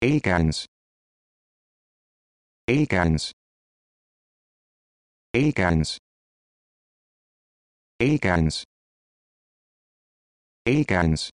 Acans. Acans. Acans. Acans. Acans.